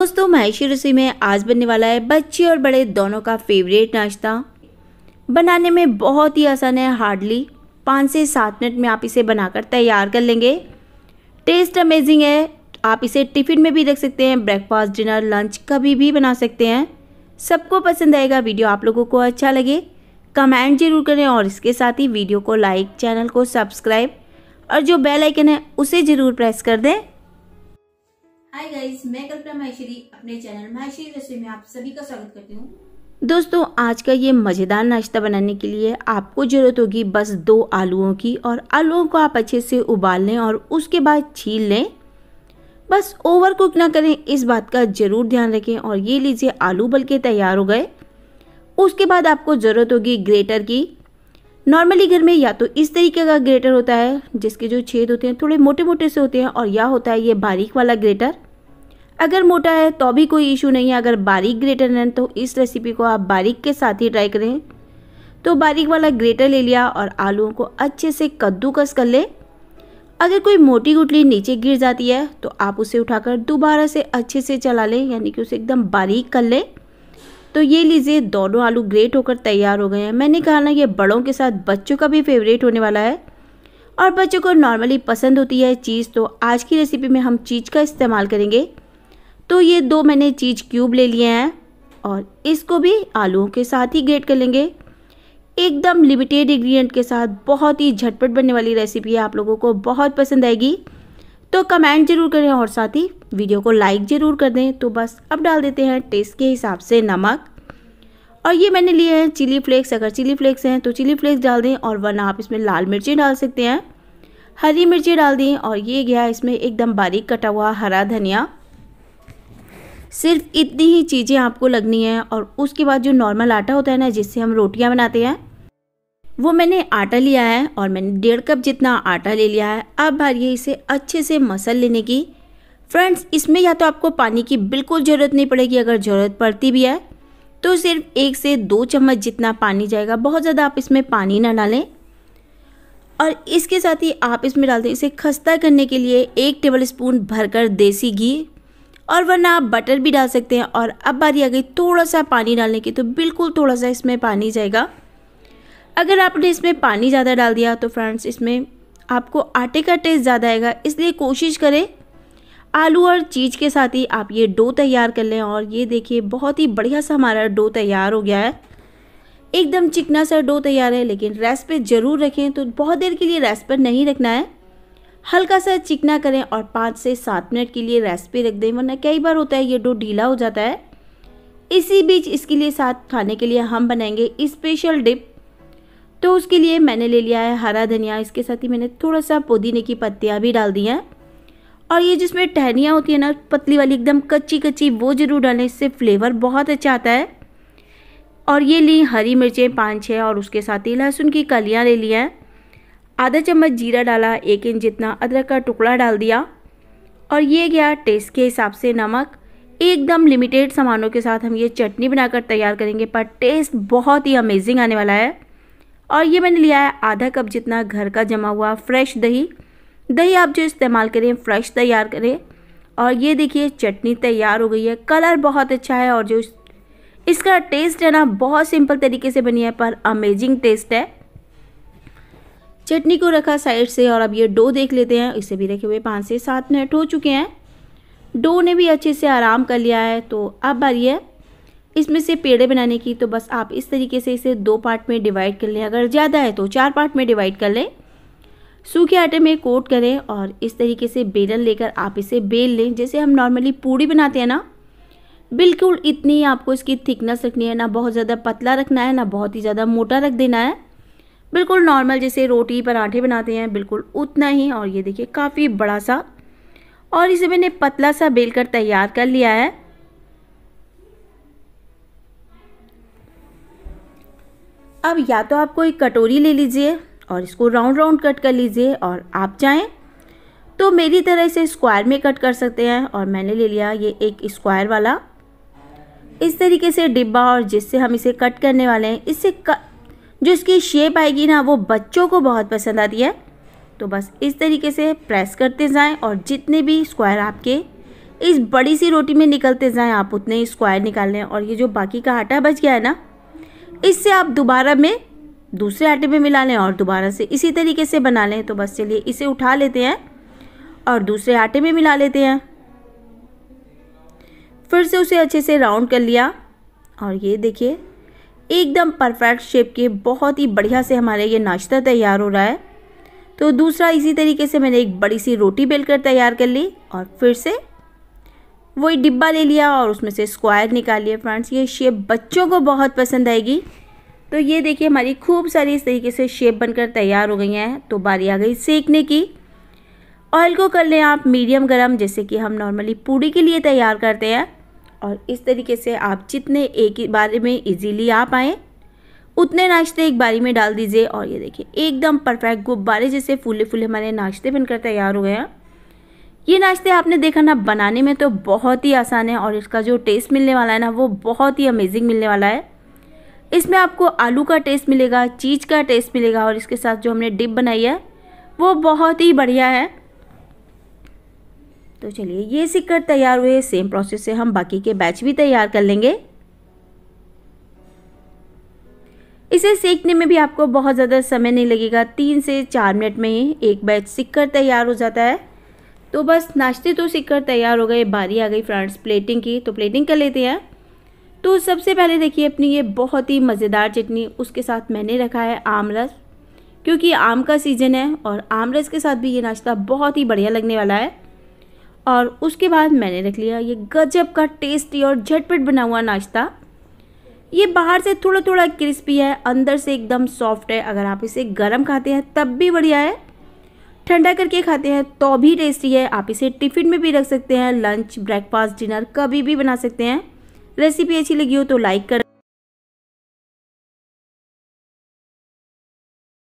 दोस्तों महेशी रसोई में आज बनने वाला है बच्चे और बड़े दोनों का फेवरेट नाश्ता बनाने में बहुत ही आसान है हार्डली पाँच से सात मिनट में आप इसे बनाकर तैयार कर लेंगे टेस्ट अमेजिंग है आप इसे टिफ़िन में भी रख सकते हैं ब्रेकफास्ट डिनर लंच कभी भी बना सकते हैं सबको पसंद आएगा वीडियो आप लोगों को अच्छा लगे कमेंट जरूर करें और इसके साथ ही वीडियो को लाइक चैनल को सब्सक्राइब और जो बेल आइकन है उसे ज़रूर प्रेस कर दें हाय गाइस मैं कल्पना अपने चैनल में आप सभी का स्वागत करती हूँ दोस्तों आज का ये मज़ेदार नाश्ता बनाने के लिए आपको ज़रूरत होगी बस दो आलूओं की और आलूओं को आप अच्छे से उबाल लें और उसके बाद छील लें बस ओवर कुक ना करें इस बात का ज़रूर ध्यान रखें और ये लीजिए आलू बल्कि तैयार हो गए उसके बाद आपको ज़रूरत होगी ग्रेटर की नॉर्मली घर में या तो इस तरीके का ग्रेटर होता है जिसके जो छेद होते हैं थोड़े मोटे मोटे से होते हैं और या होता है ये बारीक वाला ग्रेटर अगर मोटा है तो भी कोई इशू नहीं है अगर बारीक ग्रेटर है तो इस रेसिपी को आप बारीक के साथ ही ट्राई करें तो बारीक वाला ग्रेटर ले लिया और आलूओं को अच्छे से कद्दूकस कर ले अगर कोई मोटी गुटली नीचे गिर जाती है तो आप उसे उठाकर दोबारा से अच्छे से चला लें यानी कि उसे एकदम बारीक कर लें तो ये लीजिए दोनों आलू ग्रेट होकर तैयार हो गए हैं मैंने कहा ना ये बड़ों के साथ बच्चों का भी फेवरेट होने वाला है और बच्चों को नॉर्मली पसंद होती है चीज़ तो आज की रेसिपी में हम चीज़ का इस्तेमाल करेंगे तो ये दो मैंने चीज़ क्यूब ले लिए हैं और इसको भी आलूओं के साथ ही ग्रेट कर लेंगे एकदम लिमिटेड इंग्रेडिएंट के साथ बहुत ही झटपट बनने वाली रेसिपी है आप लोगों को बहुत पसंद आएगी तो कमेंट जरूर करें और साथ ही वीडियो को लाइक ज़रूर कर दें तो बस अब डाल देते हैं टेस्ट के हिसाब से नमक और ये मैंने लिए हैं चिली फ्लेक्स अगर चिली फ्लेक्स हैं तो चिली फ्लेक्स डाल दें और वरना आप इसमें लाल मिर्ची डाल सकते हैं हरी मिर्ची डाल दें और ये गया इसमें एकदम बारीक कटा हुआ हरा धनिया सिर्फ इतनी ही चीज़ें आपको लगनी है और उसके बाद जो नॉर्मल आटा होता है ना जिससे हम रोटियां बनाते हैं वो मैंने आटा लिया है और मैंने डेढ़ कप जितना आटा ले लिया है अब भरिए इसे अच्छे से मसल लेने की फ्रेंड्स इसमें या तो आपको पानी की बिल्कुल ज़रूरत नहीं पड़ेगी अगर ज़रूरत पड़ती भी है तो सिर्फ एक से दो चम्मच जितना पानी जाएगा बहुत ज़्यादा आप इसमें पानी ना डालें और इसके साथ ही आप इसमें डाल दें इसे खस्ता करने के लिए एक टेबल स्पून भरकर देसी घी और वरना आप बटर भी डाल सकते हैं और अब बारी आ गई थोड़ा सा पानी डालने की तो बिल्कुल थोड़ा सा इसमें पानी जाएगा अगर आपने इसमें पानी ज़्यादा डाल दिया तो फ्रेंड्स इसमें आपको आटे का टेस्ट ज़्यादा आएगा इसलिए कोशिश करें आलू और चीज़ के साथ ही आप ये डो तैयार कर लें और ये देखिए बहुत ही बढ़िया सा हमारा डो तैयार हो गया है एकदम चिकना सा डो तैयार है लेकिन रेस्ट पर ज़रूर रखें तो बहुत देर के लिए रेस्ट पर नहीं रखना है हल्का सा चिकना करें और पाँच से सात मिनट के लिए रेस्ट पर रख दें वरना कई बार होता है ये डो ढीला हो जाता है इसी बीच इसके लिए साथ खाने के लिए हम बनाएंगे स्पेशल डिप तो उसके लिए मैंने ले लिया है हरा धनिया इसके साथ ही मैंने थोड़ा सा पुदीने की पत्तियाँ भी डाल दी हैं और ये जिसमें टहनियाँ होती है ना पतली वाली एकदम कच्ची कच्ची वो ज़रूर डालें इससे फ्लेवर बहुत अच्छा आता है और ये ली हरी मिर्चें पाँच छः और उसके साथ ही लहसुन की कलियाँ ले ली हैं आधा चम्मच जीरा डाला एक इंच जितना अदरक का टुकड़ा डाल दिया और ये गया टेस्ट के हिसाब से नमक एकदम लिमिटेड सामानों के साथ हम ये चटनी बनाकर तैयार करेंगे पर टेस्ट बहुत ही अमेजिंग आने वाला है और ये मैंने लिया है आधा कप जितना घर का जमा हुआ फ्रेश दही दही आप जो इस्तेमाल करें फ्रेश तैयार करें और ये देखिए चटनी तैयार हो गई है कलर बहुत अच्छा है और जो इसका टेस्ट है ना बहुत सिंपल तरीके से बनी है पर अमेजिंग टेस्ट है चटनी को रखा साइड से और अब ये डो देख लेते हैं इसे भी रखे हुए पाँच से सात मिनट हो चुके हैं डो ने भी अच्छे से आराम कर लिया है तो अब आइए है इसमें से पेड़े बनाने की तो बस आप इस तरीके से इसे दो पार्ट में डिवाइड कर लें अगर ज़्यादा है तो चार पार्ट में डिवाइड कर लें सूखे आटे में कोट करें और इस तरीके से बेलन लेकर आप इसे बेल लें जैसे हम नॉर्मली पूड़ी बनाते हैं ना बिल्कुल इतनी आपको इसकी थिकनेस रखनी है ना बहुत ज़्यादा पतला रखना है ना बहुत ही ज़्यादा मोटा रख देना है बिल्कुल नॉर्मल जैसे रोटी पराठे बनाते हैं बिल्कुल उतना ही और ये देखिए काफ़ी बड़ा सा और इसे मैंने पतला सा बेल कर तैयार कर लिया है अब या तो आप कोई कटोरी ले लीजिए और इसको राउंड राउंड कट कर लीजिए और आप चाहें तो मेरी तरह इसे स्क्वायर में कट कर सकते हैं और मैंने ले लिया ये एक स्क्वायर वाला इस तरीके से डिब्बा और जिससे हम इसे कट करने वाले हैं इससे क... जो इसकी शेप आएगी ना वो बच्चों को बहुत पसंद आती है तो बस इस तरीके से प्रेस करते जाएं और जितने भी स्क्वायर आपके इस बड़ी सी रोटी में निकलते जाएं आप उतने ही स्क्वायर निकाल लें और ये जो बाकी का आटा बच गया है ना इससे आप दोबारा में दूसरे आटे में मिला लें और दोबारा से इसी तरीके से बना लें तो बस चलिए इसे उठा लेते हैं और दूसरे आटे में मिला लेते हैं फिर से उसे अच्छे से राउंड कर लिया और ये देखिए एकदम परफेक्ट शेप के बहुत ही बढ़िया से हमारे ये नाश्ता तैयार हो रहा है तो दूसरा इसी तरीके से मैंने एक बड़ी सी रोटी बेलकर तैयार कर ली और फिर से वही डिब्बा ले लिया और उसमें से स्क्वायर निकाल लिए फ्रेंड्स ये शेप बच्चों को बहुत पसंद आएगी तो ये देखिए हमारी खूब सारी इस तरीके से शेप बनकर तैयार हो गई हैं तो बारी आ गई सेकने की ऑयल को कर लें आप मीडियम गरम जैसे कि हम नॉर्मली पूड़ी के लिए तैयार करते हैं और इस तरीके से आप जितने एक ही बारे में इजीली आ पाएँ उतने नाश्ते एक बारी में डाल दीजिए और ये देखिए एकदम परफेक्ट गुब्बारे जैसे फूले फूले हमारे नाश्ते बनकर तैयार हो गए हैं ये नाश्ते आपने देखा ना बनाने में तो बहुत ही आसान है और इसका जो टेस्ट मिलने वाला है ना वो बहुत ही अमेजिंग मिलने वाला है इसमें आपको आलू का टेस्ट मिलेगा चीज़ का टेस्ट मिलेगा और इसके साथ जो हमने डिप बनाई है वो बहुत ही बढ़िया है तो चलिए ये सिक्कर तैयार हुए सेम प्रोसेस से हम बाकी के बैच भी तैयार कर लेंगे इसे सेकने में भी आपको बहुत ज़्यादा समय नहीं लगेगा तीन से चार मिनट में ही एक बैच सिक्कर तैयार हो जाता है तो बस नाश्ते तो सीख कर तैयार हो गए बारी आ गई फ्रेंड्स प्लेटिंग की तो प्लेटिंग कर लेते हैं तो सबसे पहले देखिए अपनी ये बहुत ही मज़ेदार चटनी उसके साथ मैंने रखा है आम रस क्योंकि आम का सीज़न है और आम रस के साथ भी ये नाश्ता बहुत ही बढ़िया लगने वाला है और उसके बाद मैंने रख लिया ये गजब का टेस्टी और झटपट बना हुआ नाश्ता ये बाहर से थोड़ा थोड़ा क्रिस्पी है अंदर से एकदम सॉफ्ट है अगर आप इसे गर्म खाते हैं तब भी बढ़िया है ठंडा करके खाते हैं तो भी टेस्टी है आप इसे टिफ़िन में भी रख सकते हैं लंच ब्रेकफास्ट डिनर कभी भी बना सकते हैं रेसिपी अच्छी लगी हो तो लाइक कर